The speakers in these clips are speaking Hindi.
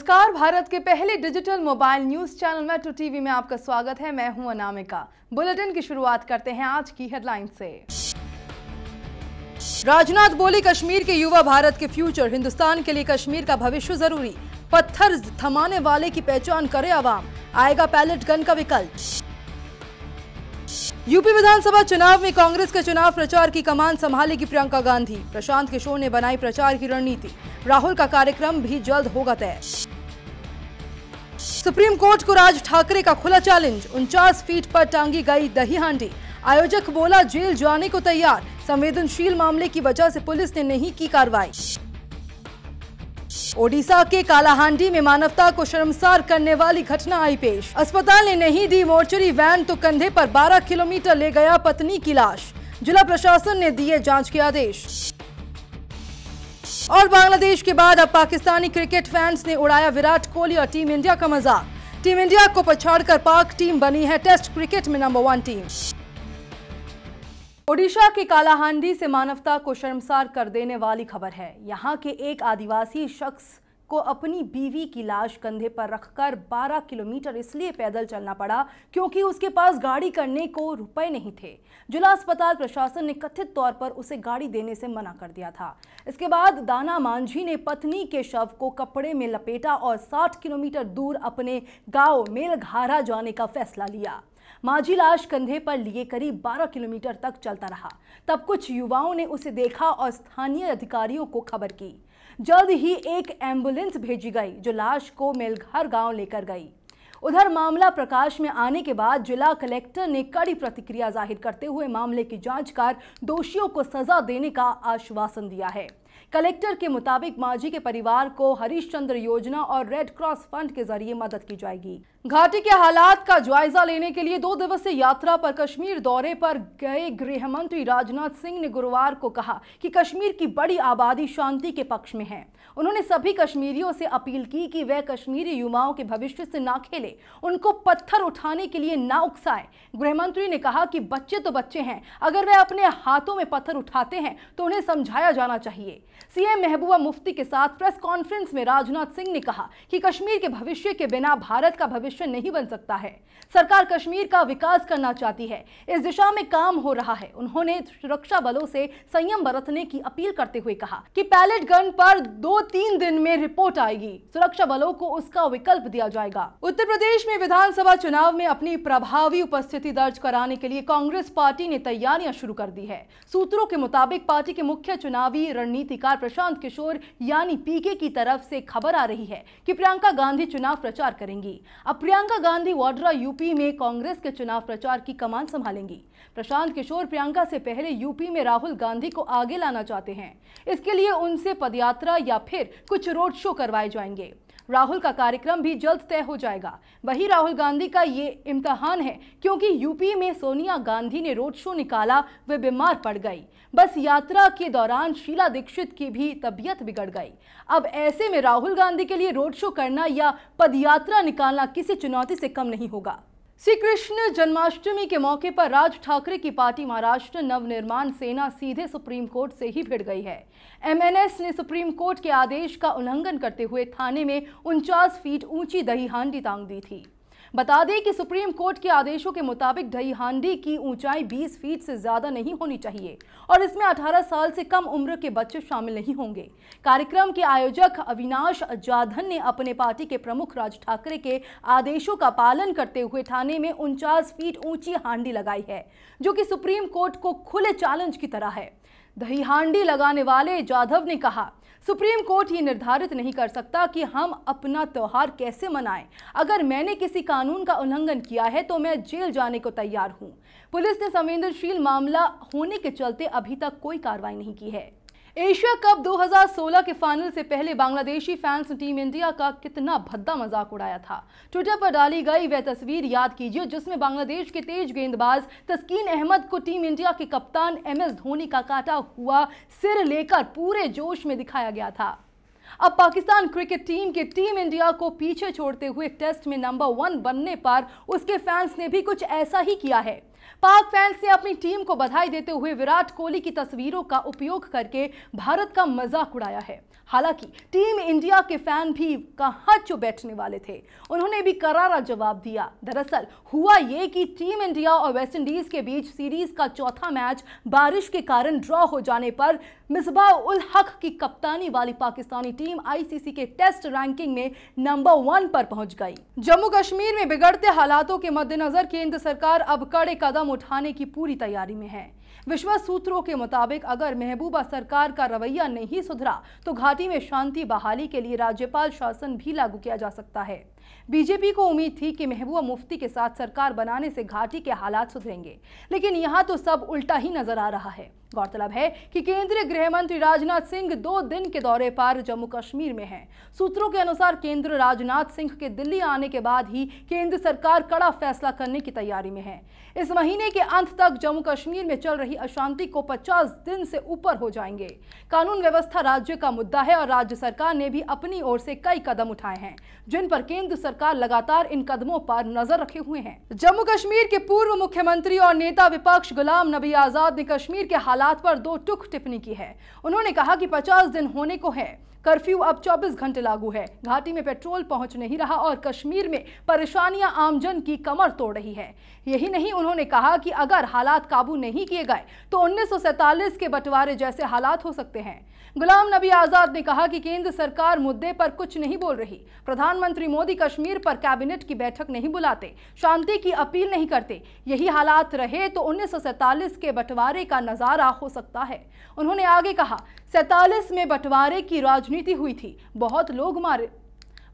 नमस्कार भारत के पहले digital mobile news channel metro TV में आपका स्वागत है मैं हूं अनामिका बुलेटिन की शुरुआत करते हैं आज की हेडलाइन से राजनाथ बोले कश्मीर के युवा भारत के फ्यूचर हिंदुस्तान के लिए कश्मीर का भविष्य जरूरी पत्थर थमाने वाले की पहचान करे आवाम आएगा पैलेट गन का विकल्प यूपी विधानसभा चुनाव में कांग्रेस के चुनाव प्रचार की कमान संभालेगी प्रियंका गांधी प्रशांत किशोर ने बनाई प्रचार की रणनीति राहुल का कार्यक्रम भी जल्द होगा तय सुप्रीम कोर्ट को राज ठाकरे का खुला चैलेंज उनचास फीट पर टांगी गई दही हांडी आयोजक बोला जेल जाने को तैयार संवेदनशील मामले की वजह से पुलिस ने नहीं की कार्रवाई ओडिशा के कालाहांडी में मानवता को शर्मसार करने वाली घटना आई पेश अस्पताल ने नहीं दी मोर्चरी वैन तो कंधे पर 12 किलोमीटर ले गया पत्नी की लाश जिला प्रशासन ने दिए जांच के आदेश और बांग्लादेश के बाद अब पाकिस्तानी क्रिकेट फैंस ने उड़ाया विराट कोहली और टीम इंडिया का मजाक टीम इंडिया को पछाड़कर पाक टीम बनी है टेस्ट क्रिकेट में नंबर वन टीम ओडिशा के कालाहांडी से मानवता को शर्मसार कर देने वाली खबर है यहाँ के एक आदिवासी शख्स को अपनी बीवी की लाश कंधे पर रखकर 12 किलोमीटर इसलिए पैदल चलना पड़ा क्योंकि उसके पास गाड़ी करने को रुपए नहीं थे जिला अस्पताल प्रशासन ने कथित तौर पर उसे गाड़ी देने से मना कर दिया था इसके बाद दाना मांझी ने पत्नी के शव को कपड़े में लपेटा और साठ किलोमीटर दूर अपने गाँव मेलघारा जाने का फैसला लिया माझी लाश कंधे पर लिए करीब 12 किलोमीटर तक चलता रहा तब कुछ युवाओं ने उसे देखा और स्थानीय अधिकारियों को खबर की जल्द ही एक एम्बुलेंस भेजी गई जो लाश को मेलघर गांव लेकर गई उधर मामला प्रकाश में आने के बाद जिला कलेक्टर ने कड़ी प्रतिक्रिया जाहिर करते हुए मामले की जांच कर दोषियों को सजा देने का आश्वासन दिया है कलेक्टर के मुताबिक माझी के परिवार को हरीश चंद्र योजना और रेड क्रॉस फंड के जरिए मदद की जाएगी घाटी के हालात का जायजा लेने के लिए दो दिवसीय यात्रा पर कश्मीर दौरे पर गए गृह मंत्री राजनाथ सिंह ने गुरुवार को कहा कि कश्मीर की बड़ी आबादी शांति के पक्ष में है उन्होंने सभी कश्मीरियों से अपील की कि वे कश्मीरी युवाओं के भविष्य से ना खेले उनको पत्थर उठाने के लिए ना उकसाएं गृह मंत्री ने कहा कि बच्चे तो बच्चे हैं अगर वे अपने हाथों में पत्थर उठाते हैं तो उन्हें समझाया जाना चाहिए सीएम महबूबा मुफ्ती के साथ प्रेस कॉन्फ्रेंस में राजनाथ सिंह ने कहा कि कश्मीर के भविष्य के बिना भारत का भविष्य भविष्य नहीं बन सकता है सरकार कश्मीर का विकास करना चाहती है इस दिशा में काम हो रहा है उन्होंने सुरक्षा बलों से संयम बरतने की अपील करते हुए कहा कि पैलेट गन पर दो तीन दिन में रिपोर्ट आएगी सुरक्षा बलों को उसका विकल्प दिया जाएगा उत्तर प्रदेश में विधानसभा चुनाव में अपनी प्रभावी उपस्थिति दर्ज कराने के लिए कांग्रेस पार्टी ने तैयारियां शुरू कर दी है सूत्रों के मुताबिक पार्टी के मुख्य चुनावी रणनीतिकार प्रशांत किशोर यानी पीके की तरफ से खबर आ रही है कि प्रियंका गांधी चुनाव प्रचार करेंगी अब प्रियंका गांधी वाड्रा यूपी में कांग्रेस के चुनाव प्रचार की कमान संभालेंगी प्रशांत किशोर प्रियंका से पहले यूपी में राहुल गांधी को आगे लाना चाहते हैं इसके लिए उनसे पदयात्रा या फिर कुछ रोड शो करवाए जाएंगे राहुल का कार्यक्रम भी जल्द तय हो जाएगा वही राहुल गांधी का ये इम्तहान है क्योंकि यूपी में सोनिया गांधी ने रोड शो निकाला वे बीमार पड़ गई बस यात्रा के दौरान शीला दीक्षित की भी तबीयत बिगड़ गई अब ऐसे में राहुल गांधी के लिए रोड शो करना या पदयात्रा निकालना किसी चुनौती से कम नहीं होगा श्री कृष्ण जन्माष्टमी के मौके पर राज ठाकरे की पार्टी महाराष्ट्र नवनिर्माण सेना सीधे सुप्रीम कोर्ट से ही भिड़ गई है एमएनएस ने सुप्रीम कोर्ट के आदेश का उल्लंघन करते हुए थाने में उनचास फीट ऊंची दही हांडी तांग दी थी बता दें कि सुप्रीम कोर्ट के आदेशों के मुताबिक ढई हांडी की ऊंचाई 20 फीट से ज़्यादा नहीं होनी चाहिए और इसमें 18 साल से कम उम्र के बच्चे शामिल नहीं होंगे कार्यक्रम के आयोजक अविनाश जाधन ने अपने पार्टी के प्रमुख राज ठाकरे के आदेशों का पालन करते हुए थाने में उनचास फीट ऊंची हांडी लगाई है जो कि सुप्रीम कोर्ट को खुले चैलेंज की तरह है दही हांडी लगाने वाले जाधव ने कहा सुप्रीम कोर्ट ये निर्धारित नहीं कर सकता कि हम अपना त्यौहार कैसे मनाएं अगर मैंने किसी कानून का उल्लंघन किया है तो मैं जेल जाने को तैयार हूँ पुलिस ने संवेदनशील मामला होने के चलते अभी तक कोई कार्रवाई नहीं की है एशिया कप 2016 के फाइनल से पहले बांग्लादेशी फैंस ने टीम इंडिया का कितना भद्दा मजाक उड़ाया था ट्विटर पर डाली गई वह तस्वीर याद कीजिए जिसमें बांग्लादेश के तेज गेंदबाज तस्कीन अहमद को टीम इंडिया के कप्तान एमएस धोनी का काटा हुआ सिर लेकर पूरे जोश में दिखाया गया था अब पाकिस्तान क्रिकेट टीम के टीम इंडिया को पीछे छोड़ते हुए टेस्ट में नंबर वन बनने पर उसके फैंस ने भी कुछ ऐसा ही किया है पाक फैंस ने अपनी टीम को बधाई देते हुए विराट कोहली की तस्वीरों का उपयोग करके भारत का मजाक उड़ाया है हालांकि टीम इंडिया के फैन भी कहा चो बैठने वाले थे उन्होंने भी करारा जवाब दिया दरअसल हुआ ये कि टीम इंडिया और वेस्टइंडीज के बीच सीरीज का चौथा मैच बारिश के कारण ड्रॉ हो जाने पर मिसबा उल हक की कप्तानी वाली पाकिस्तानी टीम आईसीसी के टेस्ट रैंकिंग में नंबर वन पर पहुंच गई जम्मू कश्मीर में बिगड़ते हालातों के मद्देनजर केंद्र सरकार अब कड़े कदम उठाने की पूरी तैयारी में है विश्वास सूत्रों के मुताबिक अगर महबूबा सरकार का रवैया नहीं सुधरा तो घाटी में शांति बहाली के लिए राज्यपाल शासन भी लागू किया जा सकता है बीजेपी को उम्मीद थी कि महबूबा मुफ्ती के साथ सरकार बनाने से घाटी के हालात सुधरेंगे लेकिन यहां तो सब उल्टा ही नजर आ रहा है गौरतलब है कि केंद्रीय गृह मंत्री राजनाथ सिंह दो दिन के दौरे पर जम्मू कश्मीर में हैं। सूत्रों के अनुसार केंद्र राजनाथ सिंह के दिल्ली आने के बाद ही केंद्र सरकार कड़ा फैसला करने की तैयारी में है इस महीने के अंत तक जम्मू कश्मीर में चल रही अशांति को 50 दिन से ऊपर हो जाएंगे कानून व्यवस्था राज्य का मुद्दा है और राज्य सरकार ने भी अपनी ओर से कई कदम उठाए हैं जिन पर केंद्र सरकार लगातार इन कदमों पर नजर रखे हुए हैं जम्मू कश्मीर के पूर्व मुख्यमंत्री और नेता विपक्ष गुलाम नबी आजाद ने कश्मीर के हालात पर दो टुक टिप्पणी की है उन्होंने कहा कि पचास दिन होने को है कर्फ्यू अब 24 घंटे लागू है घाटी में पेट्रोल पहुंच नहीं रहा और कश्मीर में परेशानियां आमजन की कमर तोड़ रही है यही नहीं उन्होंने कहा कि अगर हालात काबू नहीं किए गए तो उन्नीस के बंटवारे जैसे हालात हो सकते हैं गुलाम नबी आजाद ने कहा कि केंद्र सरकार मुद्दे पर कुछ नहीं बोल रही प्रधानमंत्री मोदी कश्मीर पर कैबिनेट की बैठक नहीं बुलाते शांति की अपील नहीं करते यही हालात रहे तो उन्नीस के बंटवारे का नजारा हो सकता है उन्होंने आगे कहा सैतालीस में बंटवारे की राज राजनीति हुई थी बहुत लोग मारे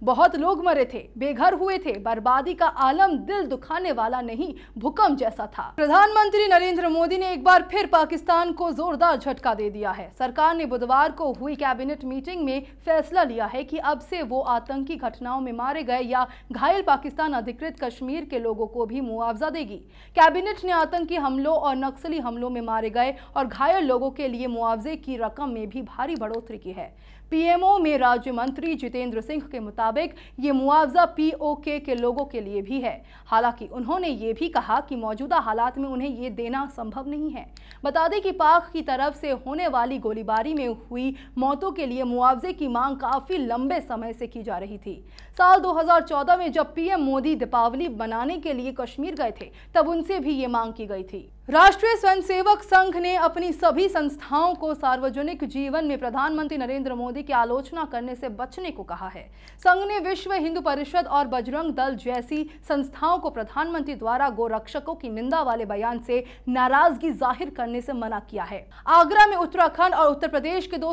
बहुत लोग मरे थे बेघर हुए थे बर्बादी का आलम दिल दुखाने वाला नहीं भूकंप जैसा था प्रधानमंत्री नरेंद्र मोदी ने एक बार फिर पाकिस्तान को जोरदार झटका दे दिया है सरकार ने बुधवार को हुई कैबिनेट मीटिंग में फैसला लिया है कि अब से वो आतंकी घटनाओं में मारे गए या घायल पाकिस्तान अधिकृत कश्मीर के लोगों को भी मुआवजा देगी कैबिनेट ने आतंकी हमलों और नक्सली हमलों में मारे गए और घायल लोगों के लिए मुआवजे की रकम में भी भारी बढ़ोतरी की है पीएमओ में राज्य मंत्री जितेंद्र सिंह के मुताबिक ये मुआवजा पीओके के लोगों के लिए भी है हालांकि उन्होंने ये भी कहा कि मौजूदा हालात में उन्हें ये देना संभव नहीं है बता दें कि पाक की तरफ से होने वाली गोलीबारी में हुई मौतों के लिए मुआवजे की मांग काफी लंबे समय से की जा रही थी साल दो में जब पीएम मोदी दीपावली बनाने के लिए कश्मीर गए थे तब उनसे भी ये मांग की गई थी राष्ट्रीय स्वयंसेवक संघ ने अपनी सभी संस्थाओं को सार्वजनिक जीवन में प्रधानमंत्री नरेंद्र मोदी गांधी की आलोचना करने से बचने को कहा है संघ ने विश्व हिंदू परिषद और बजरंग दल जैसी संस्थाओं को प्रधानमंत्री द्वारा गोरक्षकों की निंदा वाले बयान से नाराजगी जाहिर करने से मना किया है आगरा में उत्तराखंड और उत्तर प्रदेश के दो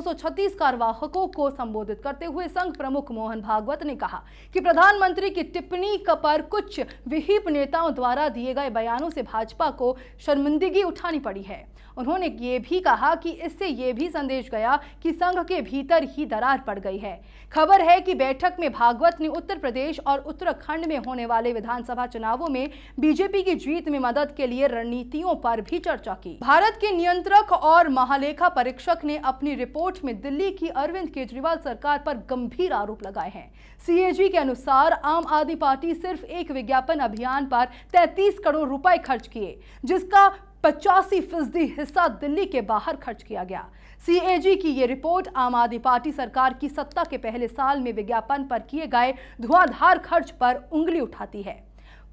कार्यवाहकों को संबोधित करते हुए संघ प्रमुख मोहन भागवत ने कहा कि प्रधानमंत्री की टिप्पणी पर कुछ विहिप नेताओं द्वारा दिए गए बयानों से भाजपा को शर्मिंदगी उठानी पड़ी है उन्होंने ये भी कहा कि इससे ये भी संदेश गया कि संघ के भीतर ही दरार पड़ गई है खबर है कि बैठक में भागवत ने उत्तर प्रदेश और उत्तराखंड में होने वाले विधानसभा चुनावों में बीजेपी की जीत में मदद के लिए रणनीतियों पर भी चर्चा की भारत के नियंत्रक और महालेखा परीक्षक ने अपनी रिपोर्ट में दिल्ली की अरविंद केजरीवाल सरकार पर गंभीर आरोप लगाए हैं सीएजी के अनुसार आम आदमी पार्टी सिर्फ एक विज्ञापन अभियान पर 33 करोड़ रुपए खर्च किए जिसका पचासी फीसदी हिस्सा दिल्ली के बाहर खर्च किया गया सीएजी की ये रिपोर्ट आम आदमी पार्टी सरकार की सत्ता के पहले साल में विज्ञापन पर किए गए धुआंधार खर्च पर उंगली उठाती है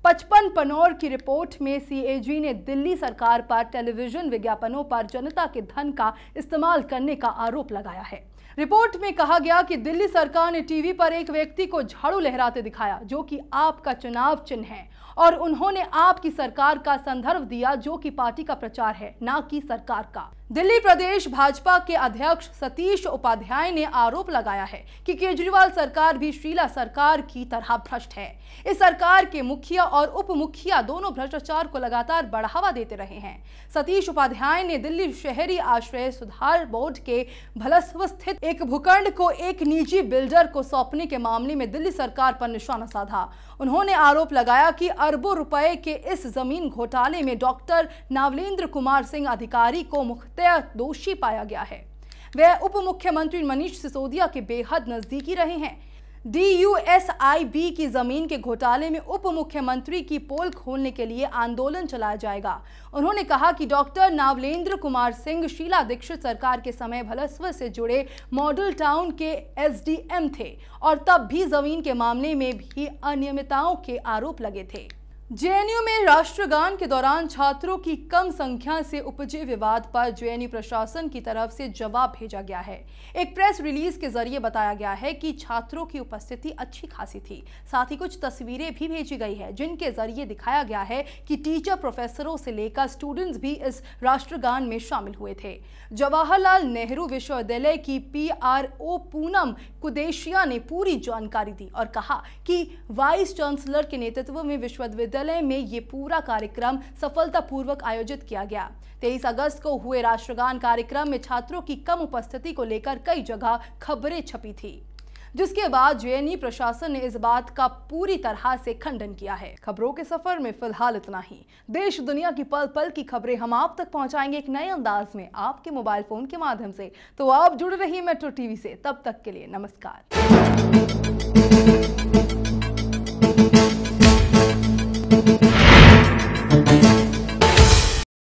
पचपन पनौर की रिपोर्ट में सीएजी ने दिल्ली सरकार पर टेलीविजन विज्ञापनों पर जनता के धन का इस्तेमाल करने का आरोप लगाया है रिपोर्ट में कहा गया कि दिल्ली सरकार ने टीवी पर एक व्यक्ति को झाड़ू लहराते दिखाया जो कि आपका चुनाव चिन्ह है और उन्होंने आपकी सरकार का संदर्भ दिया जो कि पार्टी का प्रचार है ना कि सरकार का दिल्ली प्रदेश भाजपा के अध्यक्ष सतीश उपाध्याय ने आरोप लगाया है कि केजरीवाल सरकार भी शीला सरकार की तरह भ्रष्ट है इस सरकार के मुखिया और उप मुखिया दोनों भ्रष्टाचार को लगातार बढ़ावा देते रहे हैं सतीश उपाध्याय ने दिल्ली शहरी आश्रय सुधार बोर्ड के भलस्व स्थित एक भूखंड को एक निजी बिल्डर को सौंपने के मामले में दिल्ली सरकार पर निशाना साधा उन्होंने आरोप लगाया कि अरबों रुपए के इस जमीन घोटाले में डॉक्टर नावलेंद्र कुमार सिंह अधिकारी को मुख्तर दोषी पाया गया है वह उप मुख्यमंत्री मनीष सिसोदिया के बेहद नजदीकी रहे हैं डीयूएसआईबी की जमीन के घोटाले में उप मुख्यमंत्री की पोल खोलने के लिए आंदोलन चलाया जाएगा उन्होंने कहा कि डॉक्टर नावलेंद्र कुमार सिंह शीला दीक्षित सरकार के समय भलस्व से जुड़े मॉडल टाउन के एसडीएम थे और तब भी जमीन के मामले में भी अनियमितताओं के आरोप लगे थे जेएनयू में राष्ट्रगान के दौरान छात्रों की कम संख्या से उपजे विवाद पर जेएनयू प्रशासन की तरफ से जवाब भेजा गया है एक प्रेस रिलीज के जरिए बताया गया है कि छात्रों की उपस्थिति अच्छी खासी थी साथ ही कुछ तस्वीरें भी भेजी गई है जिनके जरिए दिखाया गया है कि टीचर प्रोफेसरों से लेकर स्टूडेंट्स भी इस राष्ट्रगान में शामिल हुए थे जवाहरलाल नेहरू विश्वविद्यालय की पी पूनम कुदेशिया ने पूरी जानकारी दी और कहा कि वाइस चांसलर के नेतृत्व में विश्वविद्यालय विश्वविद्यालय में ये पूरा कार्यक्रम सफलतापूर्वक आयोजित किया गया तेईस अगस्त को हुए राष्ट्रगान कार्यक्रम में छात्रों की कम उपस्थिति को लेकर कई जगह खबरें छपी थी जिसके बाद जे प्रशासन ने इस बात का पूरी तरह से खंडन किया है खबरों के सफर में फिलहाल इतना ही देश दुनिया की पल पल की खबरें हम आप तक पहुंचाएंगे एक नए अंदाज में आपके मोबाइल फोन के माध्यम से तो आप जुड़ रही मेट्रो टीवी से तब तक के लिए नमस्कार